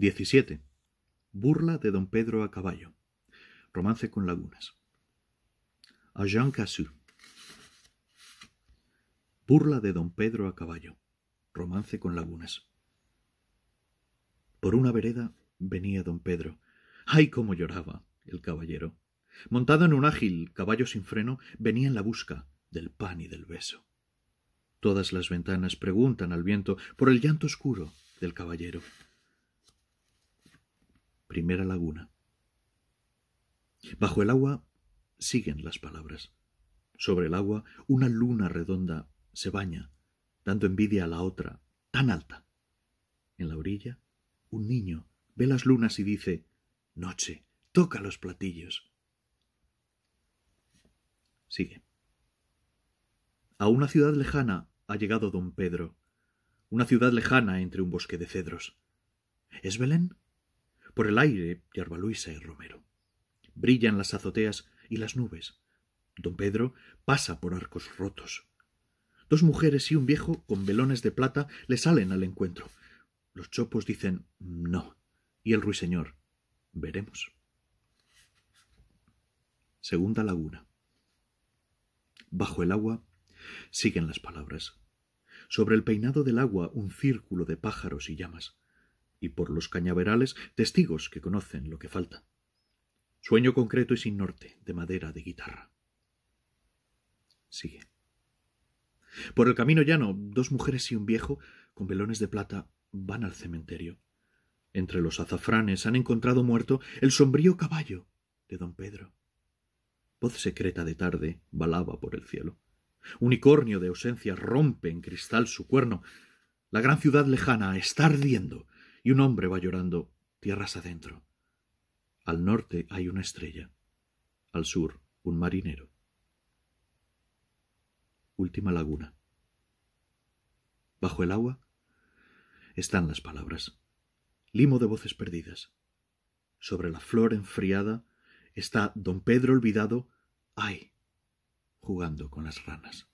17. Burla de don Pedro a caballo. Romance con lagunas. A Jean Burla de don Pedro a caballo. Romance con lagunas. Por una vereda venía don Pedro. ¡Ay, cómo lloraba! el caballero. Montado en un ágil caballo sin freno, venía en la busca del pan y del beso. Todas las ventanas preguntan al viento por el llanto oscuro del caballero primera laguna. Bajo el agua siguen las palabras. Sobre el agua una luna redonda se baña, dando envidia a la otra, tan alta. En la orilla, un niño ve las lunas y dice, Noche, toca los platillos. Sigue. A una ciudad lejana ha llegado don Pedro, una ciudad lejana entre un bosque de cedros. ¿Es Belén? Por el aire, Luisa y Romero. Brillan las azoteas y las nubes. Don Pedro pasa por arcos rotos. Dos mujeres y un viejo con velones de plata le salen al encuentro. Los chopos dicen no. Y el ruiseñor, veremos. Segunda laguna. Bajo el agua siguen las palabras. Sobre el peinado del agua un círculo de pájaros y llamas y por los cañaverales testigos que conocen lo que falta. Sueño concreto y sin norte, de madera, de guitarra. Sigue. Por el camino llano, dos mujeres y un viejo, con velones de plata, van al cementerio. Entre los azafranes han encontrado muerto el sombrío caballo de don Pedro. Voz secreta de tarde balaba por el cielo. Unicornio de ausencia rompe en cristal su cuerno. La gran ciudad lejana está ardiendo y un hombre va llorando tierras adentro. Al norte hay una estrella, al sur un marinero. Última laguna. Bajo el agua están las palabras. Limo de voces perdidas. Sobre la flor enfriada está don Pedro olvidado, ay, jugando con las ranas.